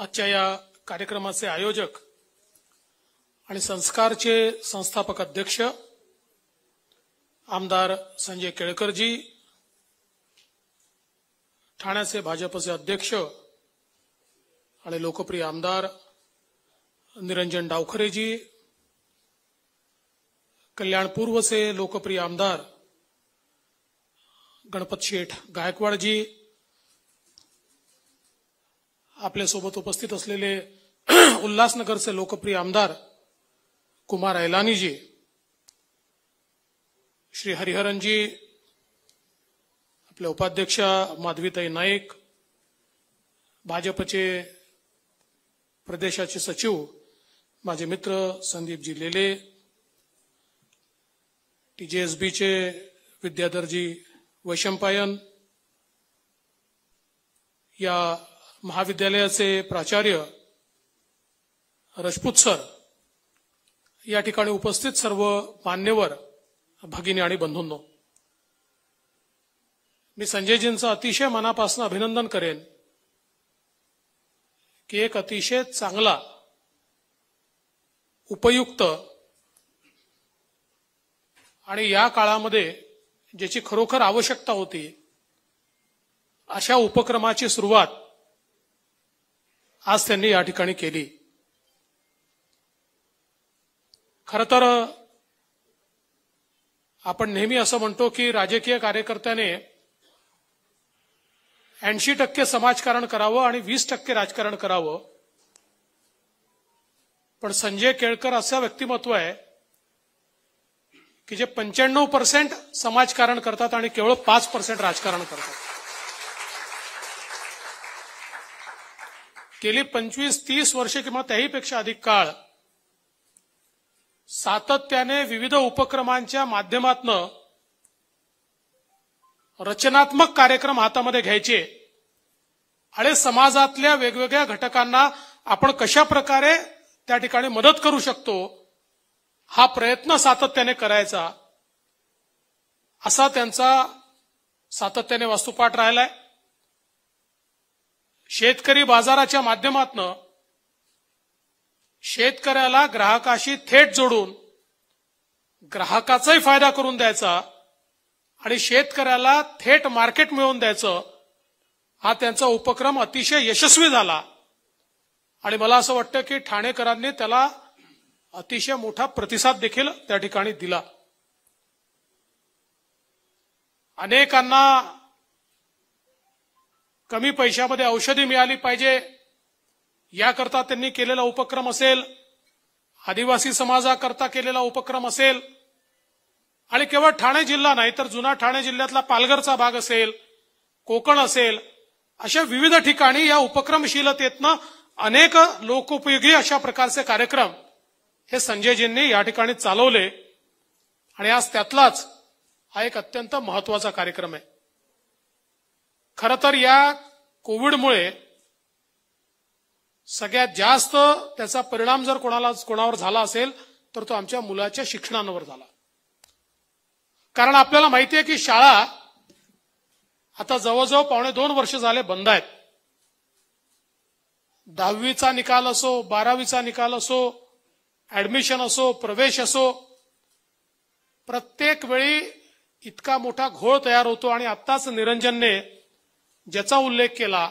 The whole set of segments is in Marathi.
आजच्या या कार्यक्रमाचे आयोजक आणि संस्कारचे संस्थापक अध्यक्ष आमदार संजय केळकरजी ठाण्याचे भाजपचे अध्यक्ष आणि लोकप्रिय आमदार निरंजन डावखरेजी कल्याण पूर्वचे लोकप्रिय आमदार गणपत शेठ गायकवाडजी आपल्यासोबत उपस्थित असलेले उल्हासनगरचे लोकप्रिय आमदार कुमार ऐलानीजी श्री हरिहरनजी आपल्या उपाध्यक्षा माधवीताई नाईक भाजपचे प्रदेशाचे सचिव माझे मित्र संदीपजी लेले टीजेएसबीचे विद्याधरजी वैशंपायन या महाविद्यालयाचे प्राचार्य रजपूत सर या ठिकाणी उपस्थित सर्व मान्यवर भगिनी आणि बंधूंनो मी संजयजींचं अतिशय मनापासून अभिनंदन करेन की एक अतिशय चांगला उपयुक्त आणि या काळामध्ये ज्याची खरोखर आवश्यकता होती अशा उपक्रमाची सुरुवात आज त्यांनी या ठिकाणी केली खरं तर आपण नेहमी असं म्हणतो की राजकीय कार्यकर्त्याने ऐंशी टक्के समाजकारण करावं आणि वीस टक्के राजकारण करावं पण संजय केळकर असं व्यक्तिमत्व आहे की जे पंच्याण्णव पर्सेंट समाजकारण करतात आणि केवळ पाच पर्सेंट राजकारण करतात गेली पंचवीस तीस वर्षे किंवा त्याहीपेक्षा अधिक काळ सातत्याने विविध उपक्रमांच्या माध्यमातनं रचनात्मक कार्यक्रम हातामध्ये घ्यायचे आणि समाजातल्या वेगवेगळ्या घटकांना आपण कशा प्रकारे त्या ठिकाणी मदत करू शकतो हा प्रयत्न सातत्याने करायचा असा त्यांचा सातत्याने वास्तुपाठ राहिलाय शेतकरी बाजाराच्या माध्यमातून शेतकऱ्याला ग्राहकाशी थेट जोडून ग्राहकाचाही फायदा करून द्यायचा आणि शेतकऱ्याला थेट मार्केट मिळवून द्यायचं हा त्यांचा उपक्रम अतिशय यशस्वी झाला आणि मला असं वाटतं की ठाणेकरांनी त्याला अतिशय मोठा प्रतिसाद देखील त्या ठिकाणी दिला अनेकांना कमी पैशामध्ये औषधी मिळाली पाहिजे याकरता त्यांनी केलेला उपक्रम असेल आदिवासी समाजाकरता केलेला उपक्रम असेल आणि केवळ ठाणे जिल्हा नाही तर जुना ठाणे जिल्ह्यातला पालघरचा भाग असेल कोकण असेल अशा विविध ठिकाणी या उपक्रमशीलतेतनं अनेक लोकोपयोगी अशा प्रकारचे कार्यक्रम हे संजयजींनी या ठिकाणी चालवले आणि आज त्यातलाच हा एक अत्यंत महत्वाचा कार्यक्रम आहे खर तर या कोविडमुळे सगळ्यात जास्त त्याचा परिणाम जर कोणाला कोणावर झाला असेल तर तो आमच्या मुलाच्या शिक्षणांवर झाला कारण आपल्याला माहिती आहे की शाळा आता जवळजवळ पावणे दोन वर्ष झाले बंद आहेत दहावीचा निकाल असो बारावीचा निकाल असो ऍडमिशन असो प्रवेश असो प्रत्येक वेळी इतका मोठा घोळ तयार होतो आणि आत्ताच निरंजनने ज्याचा उल्लेख केला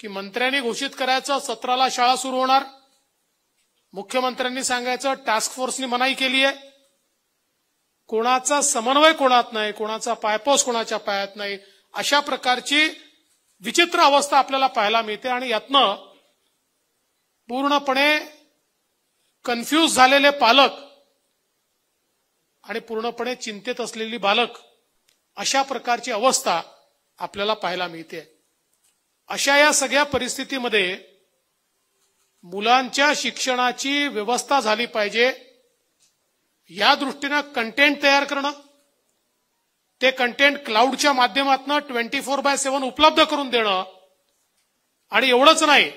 की मंत्र्यांनी घोषित करायचं सतराला शाळा सुरू होणार मुख्यमंत्र्यांनी सांगायचं टास्क फोर्सनी मनाई केली आहे कोणाचा समन्वय कोणात नाही कोणाचा पायपोस कोणाच्या पायात नाही अशा प्रकारची विचित्र अवस्था आपल्याला पाहायला मिळते आणि यातनं पूर्णपणे कन्फ्यूज झालेले पालक आणि पूर्णपणे चिंतेत असलेली बालक अशा प्रकारची अवस्था आपल्याला पाहायला मिळते अशा या सगळ्या परिस्थितीमध्ये मुलांच्या शिक्षणाची व्यवस्था झाली पाहिजे या दृष्टीनं कंटेंट तयार करणं ते कंटेंट क्लाउडच्या माध्यमातून ट्वेंटी फोर बाय सेव्हन उपलब्ध करून देणं आणि एवढंच नाही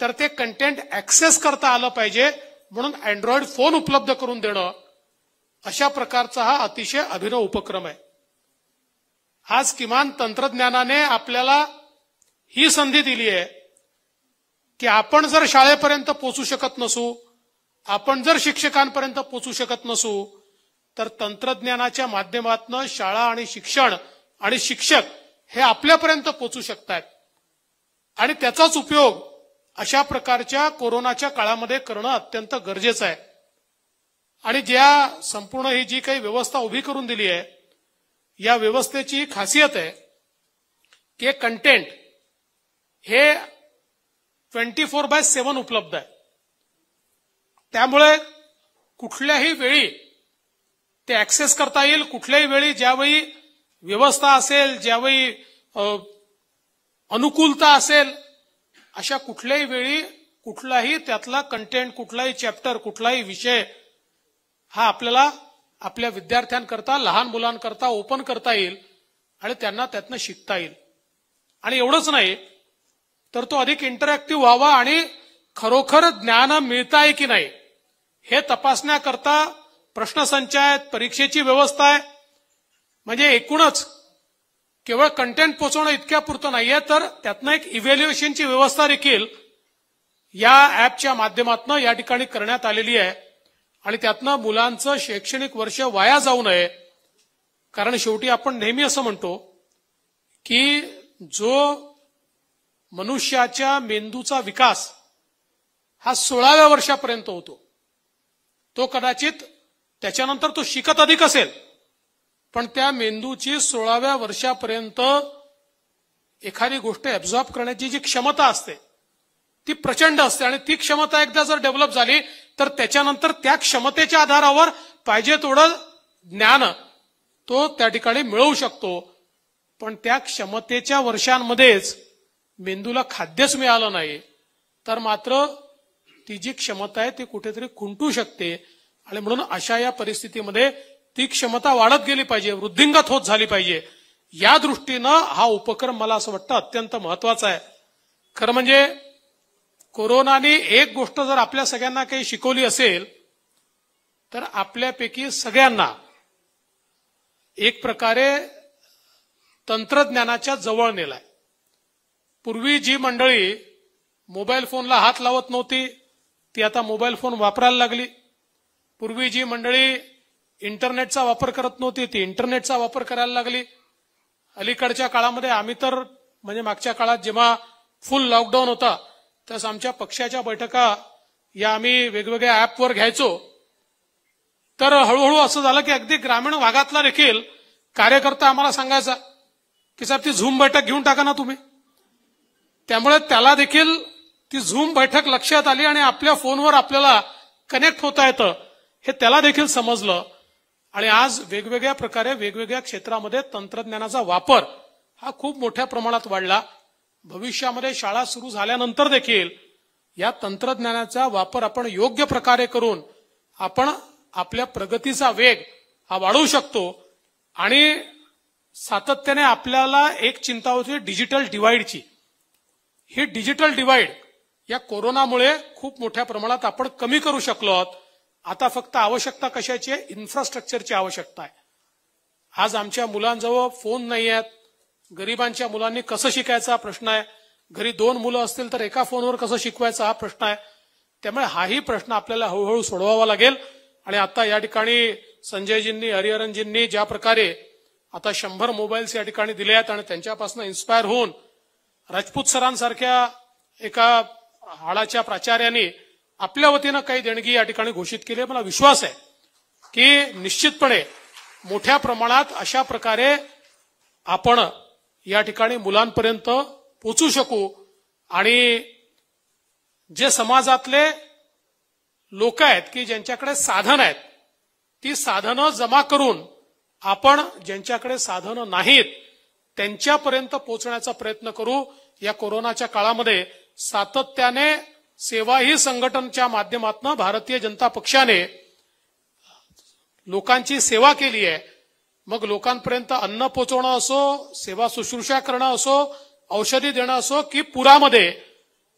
तर ते कंटेंट ऍक्सेस करता आलं पाहिजे म्हणून अँड्रॉइड फोन उपलब्ध करून देणं अशा प्रकारचा हा अतिशय अभिनव उपक्रम आहे आज किमान तंत्रज्ञानाने आपल्याला ही संधी दिली आहे की आपण जर शाळेपर्यंत पोचू शकत नसू आपण जर शिक्षकांपर्यंत पोचू शकत नसू तर तंत्रज्ञानाच्या माध्यमातून शाळा आणि शिक्षण आणि शिक्षक हे आपल्यापर्यंत पोचू शकतात आणि त्याचाच उपयोग अशा प्रकारच्या कोरोनाच्या काळामध्ये करणं अत्यंत गरजेचं आहे आणि ज्या संपूर्ण ही जी काही व्यवस्था उभी करून दिली आहे या व्यवस्थेची खासियत आहे की कंटेंट हे ट्वेंटी फोर बाय सेवन उपलब्ध आहे त्यामुळे कुठल्याही वेळी ते ऍक्सेस करता येईल कुठल्याही वेळी ज्यावेळी व्यवस्था असेल ज्यावेळी अनुकूलता असेल अशा कुठल्याही वेळी कुठलाही त्यातला कंटेंट कुठलाही चॅप्टर कुठलाही विषय हा आपल्याला आपल्या विद्यार्थ्यांकरता लहान मुलांकरता ओपन करता येईल आणि त्यांना त्यातनं शिकता येईल आणि एवढंच नाही तर तो अधिक इंटरॅक्टिव्ह व्हावा आणि खरोखर ज्ञान मिळत आहे की नाही हे तपासण्याकरता प्रश्नसंच आहेत परीक्षेची व्यवस्था आहे म्हणजे एकूणच केवळ कंटेंट पोचवणं इतक्या पुरतं नाहीये तर त्यातनं एक इव्हॅल्युएशनची व्यवस्था देखील या ऍपच्या माध्यमातून या ठिकाणी करण्यात आलेली आहे आणि त्यातनं मुलांचं शैक्षणिक वर्ष वाया जाऊ नये कारण शेवटी आपण नेहमी असं म्हणतो की जो मनुष्याच्या मेंदूचा विकास हा सोळाव्या वर्षापर्यंत होतो तो कदाचित त्याच्यानंतर तो शिकत अधिक असेल पण त्या मेंदूची सोळाव्या वर्षापर्यंत एखादी गोष्ट ऍब्झॉर्ब करण्याची जी क्षमता असते ती प्रचंड असते आणि ती क्षमता एकदा जर डेव्हलप झाली तर त्याच्यानंतर त्या क्षमतेच्या आधारावर पाहिजे थोडं ज्ञान तो त्या ठिकाणी मिळवू शकतो पण त्या क्षमतेच्या वर्षांमध्येच मेंदूला खाद्यच मिळालं नाही तर मात्र ती जी क्षमता आहे ती कुठेतरी खुंटू शकते आणि म्हणून अशा या परिस्थितीमध्ये ती क्षमता वाढत गेली पाहिजे वृद्धिंगत होत झाली पाहिजे या दृष्टीनं हा उपक्रम मला असं वाटतं अत्यंत महत्वाचा आहे खरं म्हणजे कोरोनाने एक गोष्ट जर आपल्या सगळ्यांना काही शिकवली असेल तर आपल्यापैकी सगळ्यांना एक प्रकारे तंत्रज्ञानाच्या जवळ नेलाय पूर्वी जी मंडळी मोबाईल फोनला हात लावत नव्हती ती आता मोबाईल फोन वापरायला लागली पूर्वी जी मंडळी इंटरनेटचा वापर करत नव्हती ती इंटरनेटचा वापर करायला लागली अलीकडच्या काळामध्ये आम्ही तर म्हणजे मागच्या काळात जेव्हा फुल लॉकडाऊन होता तस आमच्या पक्षाच्या बैठका या आम्ही वेगवेगळ्या ऍपवर घ्यायचो तर हळूहळू असं झालं की अगदी ग्रामीण भागातला देखील कार्यकर्ता आम्हाला सांगायचा की साहेब ती झूम बैठक घेऊन टाका ना तुम्ही त्यामुळे त्याला देखील ती झूम बैठक लक्षात आली आणि आपल्या फोनवर आपल्याला कनेक्ट होता येतं हे त्याला देखील समजलं आणि आज वेगवेगळ्या प्रकारे वेगवेगळ्या क्षेत्रामध्ये तंत्रज्ञानाचा वापर हा खूप मोठ्या प्रमाणात वाढला भविष्यामध्ये शाळा सुरू झाल्यानंतर देखील या तंत्रज्ञानाचा वापर आपण योग्य प्रकारे करून आपण आपल्या प्रगतीचा वेग हा वाढवू शकतो आणि सातत्याने आपल्याला एक चिंता होती डिजिटल डिवाईडची ही डिजिटल डिवाइड या कोरोनामुळे खूप मोठ्या प्रमाणात आपण कमी करू शकलो आहोत आता फक्त आवश्यकता कशाची आहे इन्फ्रास्ट्रक्चरची आवश्यकता आहे आज आमच्या मुलांजवळ फोन नाही आहेत गरिबांच्या मुलांनी कसं शिकायचा हा प्रश्न आहे घरी दोन मुलं असतील तर एका फोनवर कसं शिकवायचा हा प्रश्न आहे त्यामुळे हाही प्रश्न आपल्याला हळूहळू सोडवावा लागेल आणि आता या ठिकाणी संजयजींनी हरिहरनजींनी ज्या प्रकारे आता शंभर मोबाईल्स या ठिकाणी दिले आहेत आणि त्यांच्यापासून इन्स्पायर होऊन राजपूत सरांसारख्या एका हाडाच्या प्राचार्याने आपल्या वतीनं काही देणगी या ठिकाणी घोषित केली आहे मला विश्वास आहे की निश्चितपणे मोठ्या प्रमाणात अशा प्रकारे आपण या ठिकाणी मुलांपर्यंत पोचू शकू आणि जे समाजातले लोक आहेत की ज्यांच्याकडे साधन आहेत ती साधनं जमा करून आपण ज्यांच्याकडे साधनं नाहीत त्यांच्यापर्यंत पोचण्याचा प्रयत्न करू या कोरोनाच्या काळामध्ये सातत्याने सेवा ही संघटनच्या माध्यमातून भारतीय जनता पक्षाने लोकांची सेवा केली आहे मग लोकांपर्यंत अन्न पोचवणं असो सेवा शुश्रूषा करणं असो औषधी देणं असो की पुरामध्ये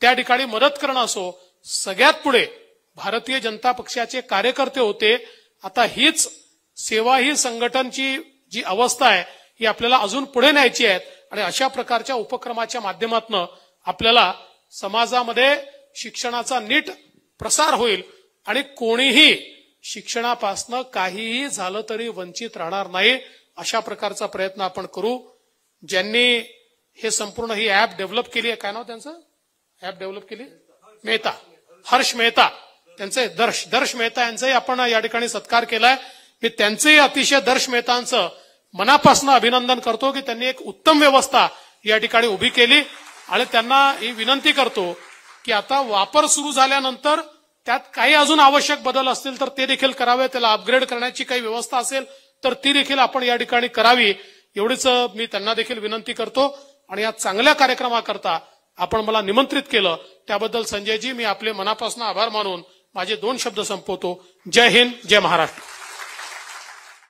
त्या ठिकाणी मदत करणं असो सगळ्यात पुढे भारतीय जनता पक्षाचे कार्यकर्ते होते आता हीच सेवा ही संघटनची जी अवस्था आहे ही आपल्याला अजून पुढे न्यायची आहे आणि अशा प्रकारच्या उपक्रमाच्या माध्यमातून आपल्याला समाजामध्ये शिक्षणाचा नीट प्रसार होईल आणि कोणीही शिक्षणापासनं काहीही झालं तरी वंचित राहणार नाही अशा प्रकारचा प्रयत्न आपण करू ज्यांनी हे संपूर्ण ही ऍप डेव्हलप केली आहे काय नाव त्यांचं ऍप डेव्हलप केली मेहता हर्ष मेहता त्यांचे दर्श दर्श मेहता यांचाही आपण या ठिकाणी सत्कार केलाय मी त्यांचंही अतिशय दर्श मेहतांचं मनापासून अभिनंदन करतो की त्यांनी एक उत्तम व्यवस्था या ठिकाणी उभी केली आणि त्यांना ही विनंती करतो की आता वापर सुरू झाल्यानंतर त्यात काही अजून आवश्यक बदल असतील तर ते देखील करावे त्याला अपग्रेड करण्याची काही व्यवस्था असेल तर ती देखील आपण या ठिकाणी करावी एवढीच मी त्यांना देखील विनंती करतो आणि या चांगल्या कार्यक्रमाकरता आपण मला निमंत्रित केलं त्याबद्दल संजयजी मी आपले मनापासून आभार मानून माझे दोन शब्द संपवतो जय हिंद जय महाराष्ट्र